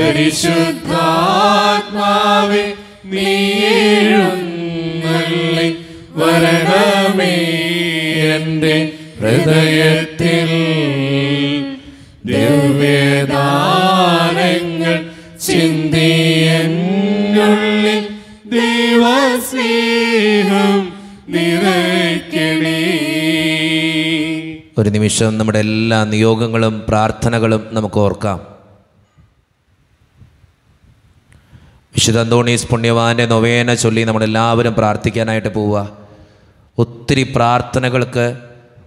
പരിശുദ്ധാത്മാവെ നീഴുന്നല്ലേ വരണമേ എൻ്റെ ഹൃദയത്തിൽ ദിവ്യദാനങ്ങൾ ചിന്തിയുള്ളിൽ ദൈവസ്നേഹം നിറയ്ക്കണേ ഒരു നിമിഷം നമ്മുടെ എല്ലാ നിയോഗങ്ങളും പ്രാർത്ഥനകളും നമുക്ക് ഓർക്കാം വിശുദ്ധ അന്തോണീസ് പുണ്യവാൻ്റെ നൊവേന ചൊല്ലി നമ്മളെല്ലാവരും പ്രാർത്ഥിക്കാനായിട്ട് പോവുക ഒത്തിരി പ്രാർത്ഥനകൾക്ക്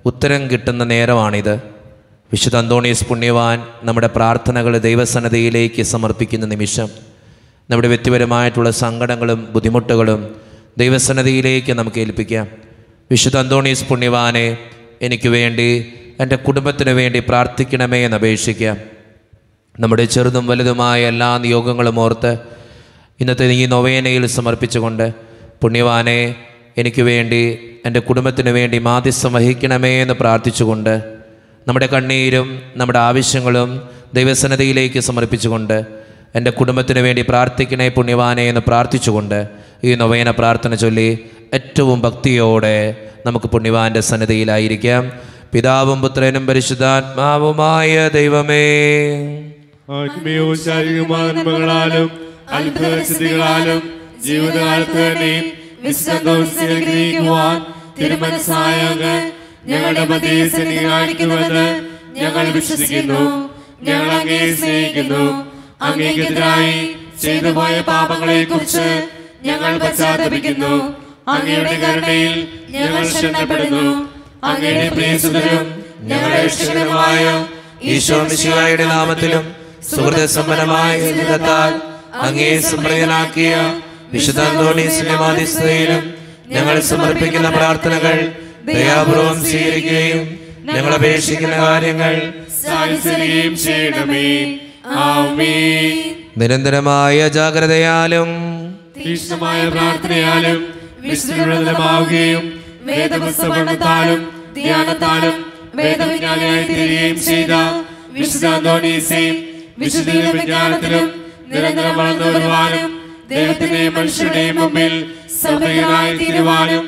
ഉത്തരം കിട്ടുന്ന നേരമാണിത് വിശുദ്ധ അന്തോണീസ് പുണ്യവാൻ നമ്മുടെ പ്രാർത്ഥനകൾ ദൈവസന്നദ്ധയിലേക്ക് സമർപ്പിക്കുന്ന നിമിഷം നമ്മുടെ വ്യക്തിപരമായിട്ടുള്ള സങ്കടങ്ങളും ബുദ്ധിമുട്ടുകളും ദൈവസന്നദ്ധയിലേക്ക് നമുക്ക് ഏൽപ്പിക്കാം വിശുദ്ധ അന്തോണീസ് പുണ്യവാനെ എനിക്ക് വേണ്ടി എൻ്റെ കുടുംബത്തിന് വേണ്ടി പ്രാർത്ഥിക്കണമേ എന്ന് അപേക്ഷിക്കാം നമ്മുടെ ചെറുതും വലുതുമായ എല്ലാ നിയോഗങ്ങളും ഓർത്ത് ഇന്നത്തെ ഈ നൊവേനയിൽ സമർപ്പിച്ചുകൊണ്ട് പുണ്യവാനെ എനിക്ക് വേണ്ടി എൻ്റെ കുടുംബത്തിന് വേണ്ടി മാധ്യസ്ഥം വഹിക്കണമേ എന്ന് പ്രാർത്ഥിച്ചുകൊണ്ട് നമ്മുടെ കണ്ണീരും നമ്മുടെ ആവശ്യങ്ങളും ദൈവസന്നതയിലേക്ക് സമർപ്പിച്ചുകൊണ്ട് എൻ്റെ കുടുംബത്തിന് വേണ്ടി പ്രാർത്ഥിക്കണേ പുണ്യവാനെ എന്ന് പ്രാർത്ഥിച്ചുകൊണ്ട് ഈ നൊവേന പ്രാർത്ഥന ചൊല്ലി ഏറ്റവും ഭക്തിയോടെ നമുക്ക് പുണ്യവാൻ്റെ സന്നദ്ധയിലായിരിക്കാം പിതാവും പുത്രനും പരിശുദ്ധാത്മാവുമായ ദൈവമേ ആത്മീയവും ശാരീരികമായ അത്ഭുതകൃതികളാലും ജീവിതകാലത്ത് തന്നെ വിശ്രമിക്കുവാൻ തിരുമനസായങ്ങ് ഞങ്ങളുടെ മതീസനെ കാണിക്കുമെന്ന് ഞങ്ങൾ വിശ്വസിക്കുന്നു ഞങ്ങൾ അങ്ങേ സ്നേഹിക്കുന്നു അങ്ങേക്കെതിരായി ചെയ്തു പോയ പാപങ്ങളെ കുറിച്ച് ഞങ്ങൾ പശ്ചാത്തപിക്കുന്നു അങ്ങയുടെ കരുണയിൽ ഞങ്ങൾ ക്ഷണപ്പെടുന്നു അങ്ങയുടെ പ്രിയസുതരും ഞങ്ങളുടെ രക്ഷകനുമായ ഈശോ മിശിഹായുടെ നാമത്തിലും സുഹൃദസമ്പന്നമായ അങ്ങേ സംപ്രീതനാക്കിയ വിശുദ്ധ അന്തോണീസിലും ഞങ്ങൾ സമർപ്പിക്കുന്ന പ്രാർത്ഥനകൾ ദയാപൂർവം സ്വീകരിക്കുകയും ഞങ്ങൾ അപേക്ഷിക്കുന്ന കാര്യങ്ങൾ ചെയ്യണമേ നിരന്തരമായ ജാഗ്രതയാലും തീക്ഷ്ണമായ പ്രാർത്ഥനയാലും വിശ്രമമാവുകയും വേദപുസ്തകത്താലും ധ്യാനത്താലും വേദവിജ്ഞാനിയായി തീരുകയും ചെയ്ത വിശുദ്ധ വിശുദ്ധ വിജ്ഞാനത്തിലും നിരന്തരം വളർന്നു വരുവാനും ദൈവത്തിന്റെയും മനുഷ്യരുടെയും മുമ്പിൽ സമയനായി തീരുവാനും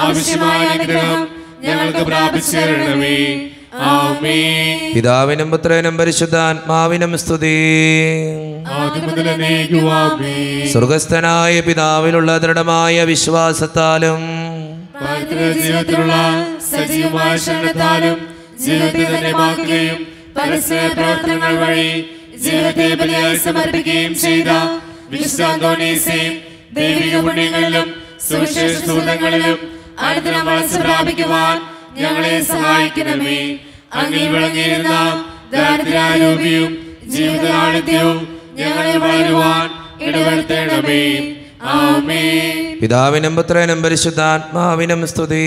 ആവശ്യമായ അനുഗ്രഹം ഞങ്ങൾക്ക് പ്രാപിച്ചു പിതാവിനും പുത്രനും പരിശുദ്ധാത്മാവിനും സ്തുതി സ്വർഗസ്ഥനായ പിതാവിലുള്ള ദൃഢമായ വിശ്വാസത്താലും ജീവിതത്തിലുള്ള സജീവമായ ശരണത്താലും ജീവിതത്തിൽ മാക്കുകയും പരസ്യ പ്രവർത്തനങ്ങൾ വഴി ജീവിതത്തെ ബലിയായി സമർപ്പിക്കുകയും ചെയ്ത വിശുദ്ധാന്തോണീസേ ഞങ്ങളെ സഹായിക്കണമേ അങ്ങനെ വിളങ്ങിയിരുന്ന ദാരിദ്ര്യാരൂപിയും ജീവിതാളിത്യവും ഞങ്ങളെ വളരുവാൻ ഇടവരുത്തേണമേ പിതാവിനും പുത്രനും പരിശുദ്ധാത്മാവിനും സ്തുതി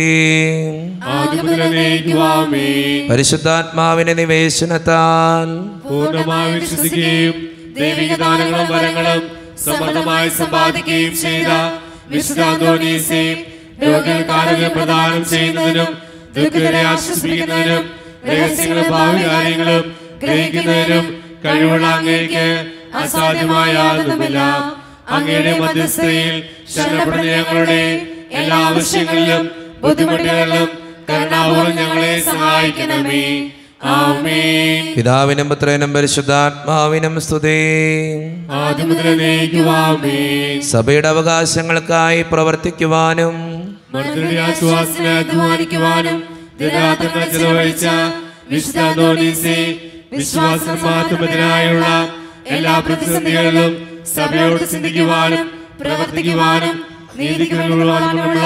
പരിശുദ്ധാത്മാവിന്റെ നിവേശനത്താൽ പൂർണ്ണമായി വിശ്വസിക്കുകയും ദൈവിക ദാനങ്ങളും വരങ്ങളും സമൃദ്ധമായി സമ്പാദിക്കുകയും ചെയ്ത വിശുദ്ധാന്തോണീസേ രോഗകാരങ്ങൾ ചെയ്യുന്നതിനും ദുഃഖരെ ആശ്വസിപ്പിക്കുന്നതിനും രഹസ്യങ്ങളും ഭാവി കാര്യങ്ങളും ഗ്രഹിക്കുന്നതിനും കഴിവുള്ള അങ്ങേക്ക് അസാധ്യമായ യാതൊന്നുമില്ല അങ്ങയുടെ മധ്യസ്ഥയിൽ ശരണപ്പെടുന്ന ഞങ്ങളുടെ എല്ലാ ആവശ്യങ്ങളിലും ബുദ്ധിമുട്ടുകളിലും കരുണാപൂർവ്വം ഞങ്ങളെ സഹായിക്കണമേ പിതാവിനും പുത്രനും പരിശുദ്ധാത്മാവിനും സ്തുതി സഭയുടെ അവകാശങ്ങൾക്കായി പ്രവർത്തിക്കുവാനും എല്ലാ പ്രതിസന്ധികളിലും സഭയോട് ചിന്തിക്കുവാനും പ്രവർത്തിക്കുവാനും നീതിക്ക് വേണ്ടുവാനുമുള്ള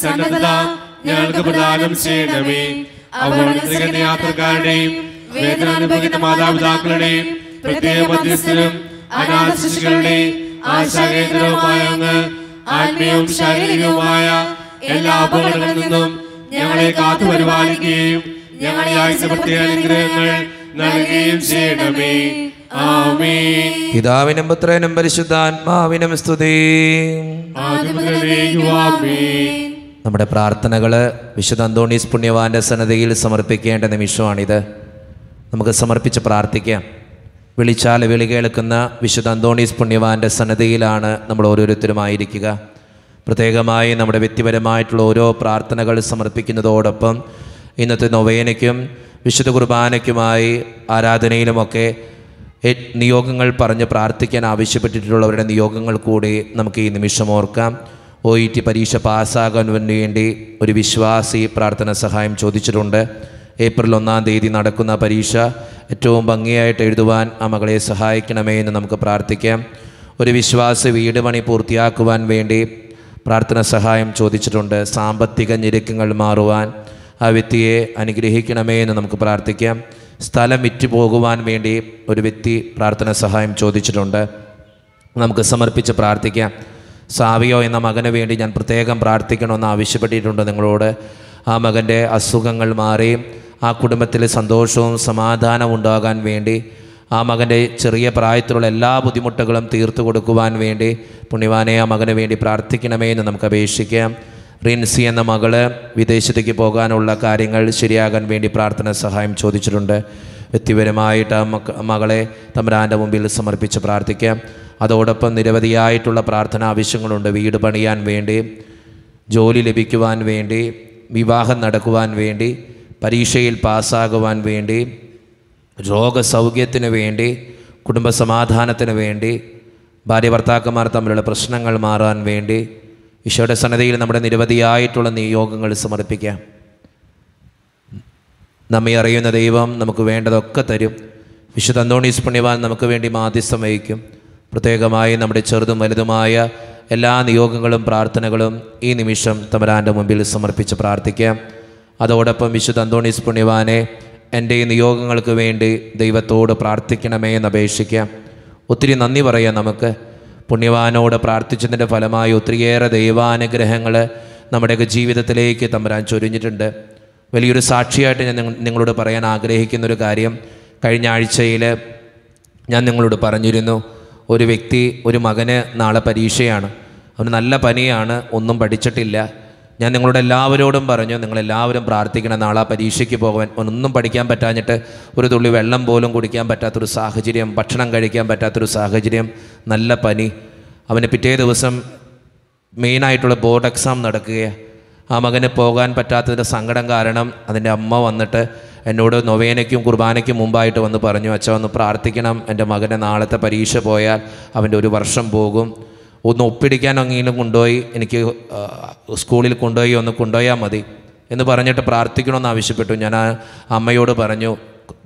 സന്നദ്ധത ഞങ്ങൾക്ക് പ്രദാനം ചെയ്യണമേ അവരുടെ യാത്രക്കാരുടെയും വേദനാനുഭവിക്കുന്ന മാതാപിതാക്കളുടെയും പ്രത്യേക മധ്യസ്ഥരും അനാഥ ശിശുക്കളുടെ ആശാകേന്ദ്രവുമായ അങ്ങ് ആത്മീയവും ശാരീരികവുമായ എല്ലാ അപകടങ്ങളിൽ നിന്നും ഞങ്ങളെ കാത്തു പരിപാലിക്കുകയും ഞങ്ങളെ ആഴ്ച പ്രത്യേക അനുഗ്രഹങ്ങൾ നൽകുകയും ചെയ്യണമേ പിതാവിനും പുത്രനും പരിശുദ്ധാത്മാവിനും സ്തുതി നമ്മുടെ പ്രാർത്ഥനകൾ വിശുദ്ധ അന്തോണീസ് പുണ്യവാന്റെ സന്നദ്ധയിൽ സമർപ്പിക്കേണ്ട നിമിഷമാണിത് നമുക്ക് സമർപ്പിച്ച് പ്രാർത്ഥിക്കാം വിളിച്ചാൽ വിളി കേൾക്കുന്ന വിശുദ്ധ അന്തോണീസ് പുണ്യവാന്റെ സന്നദ്ധയിലാണ് നമ്മൾ ഓരോരുത്തരും ആയിരിക്കുക പ്രത്യേകമായി നമ്മുടെ വ്യക്തിപരമായിട്ടുള്ള ഓരോ പ്രാർത്ഥനകൾ സമർപ്പിക്കുന്നതോടൊപ്പം ഇന്നത്തെ നൊവേനയ്ക്കും വിശുദ്ധ കുർബാനയ്ക്കുമായി ആരാധനയിലുമൊക്കെ നിയോഗങ്ങൾ പറഞ്ഞ് പ്രാർത്ഥിക്കാൻ ആവശ്യപ്പെട്ടിട്ടുള്ളവരുടെ നിയോഗങ്ങൾ കൂടി നമുക്ക് ഈ നിമിഷം ഓർക്കാം ഒ ഇ ടി പരീക്ഷ പാസ്സാകാൻ വേണ്ടി ഒരു വിശ്വാസി പ്രാർത്ഥന സഹായം ചോദിച്ചിട്ടുണ്ട് ഏപ്രിൽ ഒന്നാം തീയതി നടക്കുന്ന പരീക്ഷ ഏറ്റവും ഭംഗിയായിട്ട് എഴുതുവാൻ ആ മകളെ സഹായിക്കണമേ എന്ന് നമുക്ക് പ്രാർത്ഥിക്കാം ഒരു വിശ്വാസി വീട് പണി പൂർത്തിയാക്കുവാൻ വേണ്ടി പ്രാർത്ഥന സഹായം ചോദിച്ചിട്ടുണ്ട് സാമ്പത്തിക ഞെരുക്കങ്ങൾ മാറുവാൻ ആ വ്യക്തിയെ അനുഗ്രഹിക്കണമേ എന്ന് നമുക്ക് പ്രാർത്ഥിക്കാം സ്ഥലം വിറ്റുപോകുവാൻ വേണ്ടി ഒരു വ്യക്തി പ്രാർത്ഥന സഹായം ചോദിച്ചിട്ടുണ്ട് നമുക്ക് സമർപ്പിച്ച് പ്രാർത്ഥിക്കാം സാവിയോ എന്ന മകന് വേണ്ടി ഞാൻ പ്രത്യേകം പ്രാർത്ഥിക്കണമെന്ന് ആവശ്യപ്പെട്ടിട്ടുണ്ട് നിങ്ങളോട് ആ മകൻ്റെ അസുഖങ്ങൾ മാറി ആ കുടുംബത്തിൽ സന്തോഷവും സമാധാനവും ഉണ്ടാകാൻ വേണ്ടി ആ മകൻ്റെ ചെറിയ പ്രായത്തിലുള്ള എല്ലാ ബുദ്ധിമുട്ടുകളും തീർത്തു കൊടുക്കുവാൻ വേണ്ടി പുണ്യവാനെ ആ മകന് വേണ്ടി പ്രാർത്ഥിക്കണമേ എന്ന് നമുക്ക് അപേക്ഷിക്കാം റിൻസി എന്ന മകള് വിദേശത്തേക്ക് പോകാനുള്ള കാര്യങ്ങൾ ശരിയാകാൻ വേണ്ടി പ്രാർത്ഥന സഹായം ചോദിച്ചിട്ടുണ്ട് വ്യക്തിപരമായിട്ട് മകളെ തമ്പുരാൻ്റെ മുമ്പിൽ സമർപ്പിച്ച് പ്രാർത്ഥിക്കാം അതോടൊപ്പം നിരവധിയായിട്ടുള്ള പ്രാർത്ഥന ആവശ്യങ്ങളുണ്ട് വീട് പണിയാൻ വേണ്ടി ജോലി ലഭിക്കുവാൻ വേണ്ടി വിവാഹം നടക്കുവാൻ വേണ്ടി പരീക്ഷയിൽ പാസ്സാകുവാൻ വേണ്ടി രോഗസൗഖ്യത്തിന് വേണ്ടി കുടുംബസമാധാനത്തിന് വേണ്ടി ഭാര്യ ഭർത്താക്കന്മാർ തമ്മിലുള്ള പ്രശ്നങ്ങൾ മാറാൻ വേണ്ടി ഈശോയുടെ സന്നദ്ധയിൽ നമ്മുടെ നിരവധിയായിട്ടുള്ള നിയോഗങ്ങൾ സമർപ്പിക്കാം നമ്മെ അറിയുന്ന ദൈവം നമുക്ക് വേണ്ടതൊക്കെ തരും വിശുദ്ധ അന്തോണീസ് പുണ്യവാൻ നമുക്ക് വേണ്ടി മാധ്യസ്ഥം വഹിക്കും പ്രത്യേകമായി നമ്മുടെ ചെറുതും വലുതുമായ എല്ലാ നിയോഗങ്ങളും പ്രാർത്ഥനകളും ഈ നിമിഷം തമരാൻ്റെ മുമ്പിൽ സമർപ്പിച്ച് പ്രാർത്ഥിക്കാം അതോടൊപ്പം വിശുദ്ധ അന്തോണീസ് പുണ്യവാനെ എൻ്റെ നിയോഗങ്ങൾക്ക് വേണ്ടി ദൈവത്തോട് പ്രാർത്ഥിക്കണമേ എന്ന് അപേക്ഷിക്കാം ഒത്തിരി നന്ദി പറയാം നമുക്ക് പുണ്യവാനോട് പ്രാർത്ഥിച്ചതിൻ്റെ ഫലമായി ഒത്തിരിയേറെ ദൈവാനുഗ്രഹങ്ങൾ നമ്മുടെയൊക്കെ ജീവിതത്തിലേക്ക് തമ്പുരാൻ ചൊരിഞ്ഞിട്ടുണ്ട് വലിയൊരു സാക്ഷിയായിട്ട് ഞാൻ നിങ്ങളോട് പറയാൻ ആഗ്രഹിക്കുന്നൊരു കാര്യം കഴിഞ്ഞ ആഴ്ചയിൽ ഞാൻ നിങ്ങളോട് പറഞ്ഞിരുന്നു ഒരു വ്യക്തി ഒരു മകന് നാളെ പരീക്ഷയാണ് അവന് നല്ല പനിയാണ് ഒന്നും പഠിച്ചിട്ടില്ല ഞാൻ നിങ്ങളുടെ എല്ലാവരോടും പറഞ്ഞു നിങ്ങളെല്ലാവരും പ്രാർത്ഥിക്കണം നാളെ പരീക്ഷയ്ക്ക് പോകാൻ ഒന്നും പഠിക്കാൻ പറ്റാഞ്ഞിട്ട് ഒരു തുള്ളി വെള്ളം പോലും കുടിക്കാൻ പറ്റാത്തൊരു സാഹചര്യം ഭക്ഷണം കഴിക്കാൻ പറ്റാത്തൊരു സാഹചര്യം നല്ല പനി അവന് പിറ്റേ ദിവസം മെയിനായിട്ടുള്ള ബോർഡ് എക്സാം നടക്കുകയാണ് ആ മകന് പോകാൻ പറ്റാത്തതിൻ്റെ സങ്കടം കാരണം അതിൻ്റെ അമ്മ വന്നിട്ട് എന്നോട് നൊവേനയ്ക്കും കുർബാനയ്ക്കും മുമ്പായിട്ട് വന്ന് പറഞ്ഞു അച്ഛൻ ഒന്ന് പ്രാർത്ഥിക്കണം എൻ്റെ മകനെ നാളത്തെ പരീക്ഷ പോയാൽ അവൻ്റെ ഒരു വർഷം പോകും ഒന്ന് ഒപ്പിടിക്കാൻ എങ്കിലും കൊണ്ടുപോയി എനിക്ക് സ്കൂളിൽ കൊണ്ടുപോയി ഒന്ന് കൊണ്ടുപോയാൽ മതി എന്ന് പറഞ്ഞിട്ട് പ്രാർത്ഥിക്കണമെന്ന് ആവശ്യപ്പെട്ടു ഞാൻ ആ അമ്മയോട് പറഞ്ഞു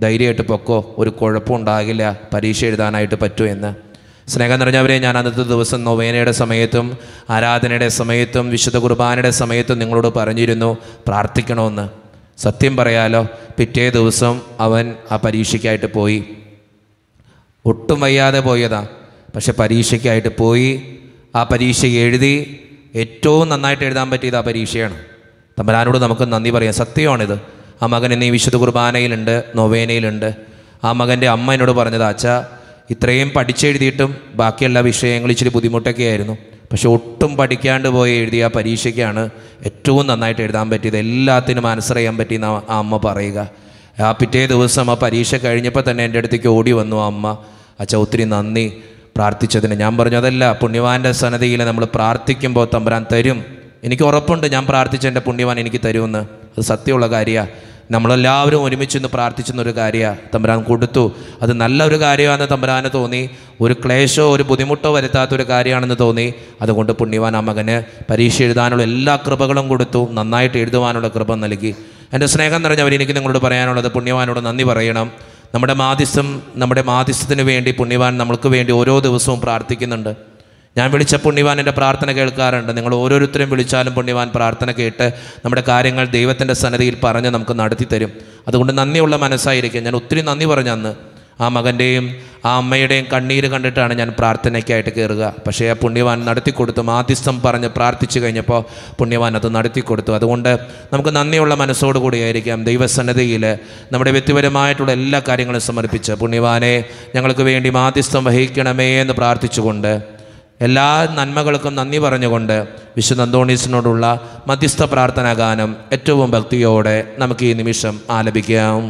ധൈര്യമായിട്ട് പൊക്കോ ഒരു കുഴപ്പമുണ്ടാകില്ല പരീക്ഷ എഴുതാനായിട്ട് പറ്റൂ എന്ന് സ്നേഹം നിറഞ്ഞവരെ ഞാൻ അന്നത്തെ ദിവസം നൊവേനയുടെ സമയത്തും ആരാധനയുടെ സമയത്തും വിശുദ്ധ കുർബാനയുടെ സമയത്തും നിങ്ങളോട് പറഞ്ഞിരുന്നു പ്രാർത്ഥിക്കണമെന്ന് സത്യം പറയാലോ പിറ്റേ ദിവസം അവൻ ആ പരീക്ഷയ്ക്കായിട്ട് പോയി ഒട്ടും വയ്യാതെ പോയതാ പക്ഷെ പരീക്ഷയ്ക്കായിട്ട് പോയി ആ പരീക്ഷ എഴുതി ഏറ്റവും നന്നായിട്ട് എഴുതാൻ പറ്റിയത് ആ പരീക്ഷയാണ് തമ്പരാനോട് നമുക്ക് നന്ദി പറയാം സത്യമാണിത് ആ മകൻ എന്നീ വിശുദ്ധ കുർബാനയിലുണ്ട് നൊവേനയിലുണ്ട് ആ മകൻ്റെ അമ്മ എന്നോട് പറഞ്ഞത് അച്ഛ ഇത്രയും പഠിച്ചെഴുതിയിട്ടും ബാക്കിയെല്ലാ വിഷയങ്ങളും ഇച്ചിരി ബുദ്ധിമുട്ടൊക്കെ ആയിരുന്നു പക്ഷെ ഒട്ടും പഠിക്കാണ്ട് പോയി എഴുതിയ പരീക്ഷയ്ക്കാണ് ഏറ്റവും നന്നായിട്ട് എഴുതാൻ പറ്റിയത് എല്ലാത്തിനും ആൻസർ ചെയ്യാൻ പറ്റിയെന്ന് ആ അമ്മ പറയുക ആ പിറ്റേ ദിവസം ആ പരീക്ഷ കഴിഞ്ഞപ്പോൾ തന്നെ എൻ്റെ അടുത്തേക്ക് ഓടി വന്നു ആ അമ്മ അച്ഛ ഒത്തിരി നന്ദി പ്രാർത്ഥിച്ചതിന് ഞാൻ പറഞ്ഞു അതല്ല പുണ്യവാൻ്റെ സന്നദ്ധയിൽ നമ്മൾ പ്രാർത്ഥിക്കുമ്പോൾ തമ്പുരാൻ തരും എനിക്ക് ഉറപ്പുണ്ട് ഞാൻ പ്രാർത്ഥിച്ച എൻ്റെ പുണ്യവാൻ എനിക്ക് തരുമെന്ന് അത് സത്യമുള്ള കാര്യമാണ് നമ്മളെല്ലാവരും ഒരുമിച്ചിന്ന് പ്രാർത്ഥിച്ചെന്നൊരു കാര്യമാണ് തമ്പുരാൻ കൊടുത്തു അത് നല്ലൊരു കാര്യമാണെന്ന് തമ്പുരാന് തോന്നി ഒരു ക്ലേശോ ഒരു ബുദ്ധിമുട്ടോ വരുത്താത്തൊരു കാര്യമാണെന്ന് തോന്നി അതുകൊണ്ട് പുണ്യവാൻ ആ മകന് പരീക്ഷ എഴുതാനുള്ള എല്ലാ കൃപകളും കൊടുത്തു നന്നായിട്ട് എഴുതുവാനുള്ള കൃപ നൽകി എൻ്റെ സ്നേഹം നിറഞ്ഞവർ എനിക്ക് നിങ്ങളോട് പറയാനുള്ളത് പുണ്യവാനോട് നന്ദി പറയണം നമ്മുടെ മാധ്യസ്ഥം നമ്മുടെ മാധ്യസ്ഥത്തിന് വേണ്ടി പുണ്യവാൻ നമ്മൾക്ക് വേണ്ടി ഓരോ ദിവസവും പ്രാർത്ഥിക്കുന്നുണ്ട് ഞാൻ വിളിച്ച പുണ്യവാൻ എൻ്റെ പ്രാർത്ഥന കേൾക്കാറുണ്ട് നിങ്ങൾ ഓരോരുത്തരും വിളിച്ചാലും പുണ്യവാൻ പ്രാർത്ഥന കേട്ട് നമ്മുടെ കാര്യങ്ങൾ ദൈവത്തിൻ്റെ സന്നദ്ധിയിൽ പറഞ്ഞ് നമുക്ക് നടത്തി തരും അതുകൊണ്ട് നന്ദിയുള്ള മനസ്സായിരിക്കും ഞാൻ ഒത്തിരി നന്ദി പറഞ്ഞു അന്ന് ആ മകൻ്റെയും ആ അമ്മയുടെയും കണ്ണീര് കണ്ടിട്ടാണ് ഞാൻ പ്രാർത്ഥനയ്ക്കായിട്ട് കയറുക പക്ഷേ ആ പുണ്യവാൻ നടത്തിക്കൊടുത്തു മാധ്യസ്ഥം പറഞ്ഞ് പ്രാർത്ഥിച്ചു കഴിഞ്ഞപ്പോൾ പുണ്യവാൻ അത് നടത്തിക്കൊടുത്തു അതുകൊണ്ട് നമുക്ക് നന്ദിയുള്ള മനസ്സോടുകൂടിയായിരിക്കാം ദൈവസന്നദ്ധയിൽ നമ്മുടെ വ്യക്തിപരമായിട്ടുള്ള എല്ലാ കാര്യങ്ങളും സമർപ്പിച്ച് പുണ്യവാനെ ഞങ്ങൾക്ക് വേണ്ടി മാധ്യസ്ഥം വഹിക്കണമേ എന്ന് പ്രാർത്ഥിച്ചുകൊണ്ട് എല്ലാ നന്മകൾക്കും നന്ദി പറഞ്ഞുകൊണ്ട് വിശുദ്ധ അന്തോണീസിനോടുള്ള മധ്യസ്ഥ പ്രാർത്ഥനാ ഗാനം ഏറ്റവും ഭക്തിയോടെ നമുക്ക് ഈ നിമിഷം ആലപിക്കാം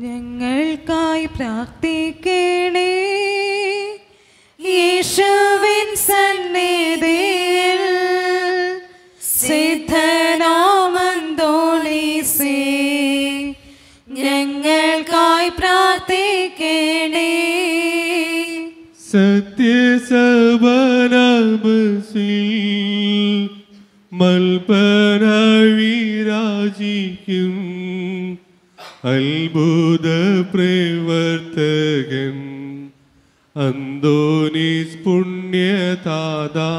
ഞങ്ങൾക്കായി പ്രാർത്ഥിക്കണേ യേശുവിൻ സന്നിധിയിൽ സിദ്ധനാമന്തോളിസേ ഞങ്ങൾക്കായി പ്രാർത്ഥിക്കണേ സത്യസബനാമസീ മൽപനാഴി രാജിക്കും അത്ഭുത പ്രവർത്തകൻ അന്തോനീസ് പുണ്യതാദാ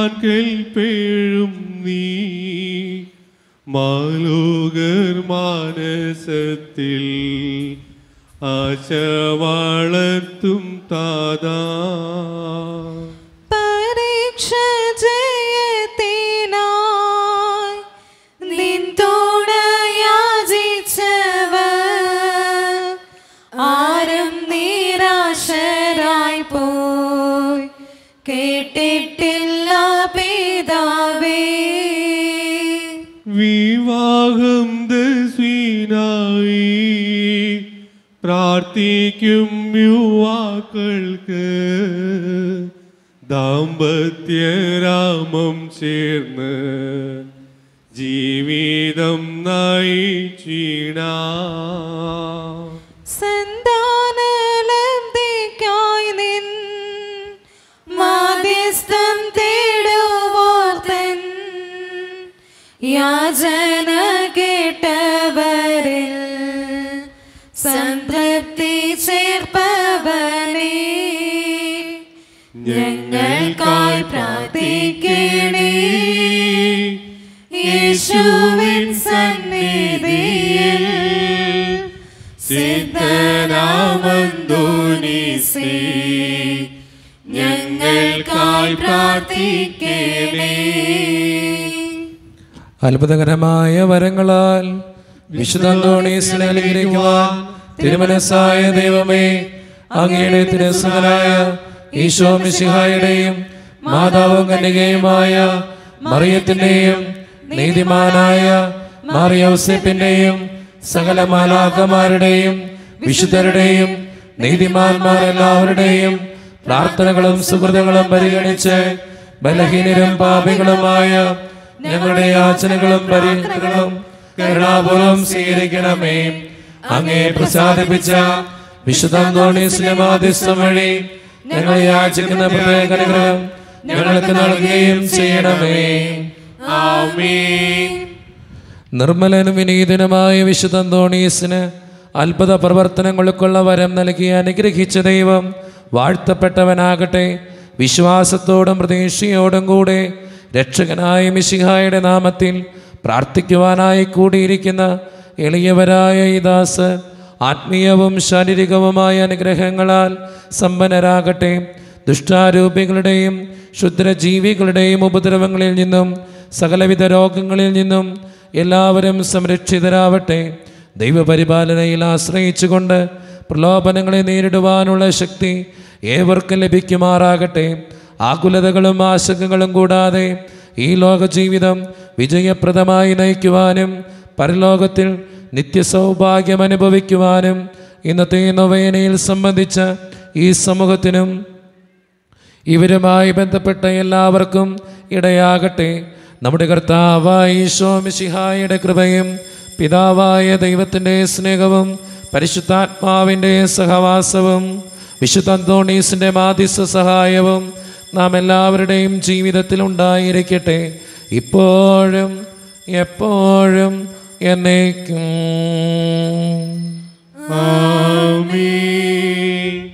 ഞാൻ കേൾപ്പേഴും നീ മാലോകർ മാനസത്തിൽ ആശ വളർത്തും താതാ വിവാഹം ദസ്വീനായി പ്രാർത്ഥിക്കും യുവാക്കൾക്ക് ദാമ്പത്യരാമം ചേർന്ന് ജീവിതം നയി യാചന കേട്ടവരിൽ സംതൃപ്തി ചേർപ്പവനെ ഞങ്ങൾക്കായി പ്രാർത്ഥിക്കണേ യേശുവിൻ സന്നിധിയിൽ സിദ്ധരാമന്തോനീസി ഞങ്ങൾക്കായി പ്രാർത്ഥിക്കണേ അത്ഭുതകരമായ വരങ്ങളാൽ വിശുദ്ധോണീസിനെ അനുഗ്രഹിക്കുവാൻ തിരുമനസ്സായ ദൈവമേ അങ്ങയുടെ തിരസ്സനായ ഈശോ മിശിഹായുടെയും മാതാവും കന്യകയുമായ മറിയത്തിന്റെയും നീതിമാനായ മാറിയൗസപ്പിന്റെയും സകല മാലാഖമാരുടെയും വിശുദ്ധരുടെയും നീതിമാന്മാരെല്ലാവരുടെയും പ്രാർത്ഥനകളും സുഹൃതങ്ങളും പരിഗണിച്ച് ബലഹീനരും പാപികളുമായ ഞങ്ങളുടെ യാചനകളും പരിഹാരങ്ങളും കരുണാപൂർവം സ്വീകരിക്കണമേ അങ്ങേ പ്രസാദിപ്പിച്ച വിശുദ്ധാന്തോണീസ്ലമാദിസ്വം വഴി ഞങ്ങൾ യാചിക്കുന്ന പ്രവേദനകളും ഞങ്ങൾക്ക് നൽകുകയും ചെയ്യണമേ നിർമ്മലനും വിനീതനുമായ വിശുദ്ധ തോണീസിന് അത്ഭുത പ്രവർത്തനങ്ങൾക്കുള്ള വരം നൽകി അനുഗ്രഹിച്ച ദൈവം വാഴ്ത്തപ്പെട്ടവനാകട്ടെ വിശ്വാസത്തോടും പ്രതീക്ഷയോടും കൂടെ രക്ഷകനായ മിശിഹായുടെ നാമത്തിൽ പ്രാർത്ഥിക്കുവാനായി കൂടിയിരിക്കുന്ന എളിയവരായ ഈ ദാസ് ആത്മീയവും ശാരീരികവുമായ അനുഗ്രഹങ്ങളാൽ സമ്പന്നരാകട്ടെ ദുഷ്ടാരൂപികളുടെയും ക്ഷുദ്രജീവികളുടെയും ഉപദ്രവങ്ങളിൽ നിന്നും സകലവിധ രോഗങ്ങളിൽ നിന്നും എല്ലാവരും സംരക്ഷിതരാവട്ടെ ദൈവപരിപാലനയിൽ ആശ്രയിച്ചുകൊണ്ട് പ്രലോഭനങ്ങളെ നേരിടുവാനുള്ള ശക്തി ഏവർക്കും ലഭിക്കുമാറാകട്ടെ ആകുലതകളും ആശങ്കകളും കൂടാതെ ഈ ലോകജീവിതം വിജയപ്രദമായി നയിക്കുവാനും പരലോകത്തിൽ നിത്യസൗഭാഗ്യം അനുഭവിക്കുവാനും ഇന്നത്തെ നൊവേനയിൽ സംബന്ധിച്ച ഈ സമൂഹത്തിനും ഇവരുമായി ബന്ധപ്പെട്ട എല്ലാവർക്കും ഇടയാകട്ടെ നമ്മുടെ കർത്താവായ ഈശോ മിശിഹായുടെ കൃപയും പിതാവായ ദൈവത്തിൻ്റെ സ്നേഹവും പരിശുദ്ധാത്മാവിൻ്റെ സഹവാസവും വിശുദ്ധ അന്തോണീസിൻ്റെ മാധ്യസ്ഥ സഹായവും നാം എല്ലാവരുടെയും ജീവിതത്തിൽ ഉണ്ടായിരിക്കട്ടെ ഇപ്പോഴും എപ്പോഴും എന്നേക്കും ആമീൻ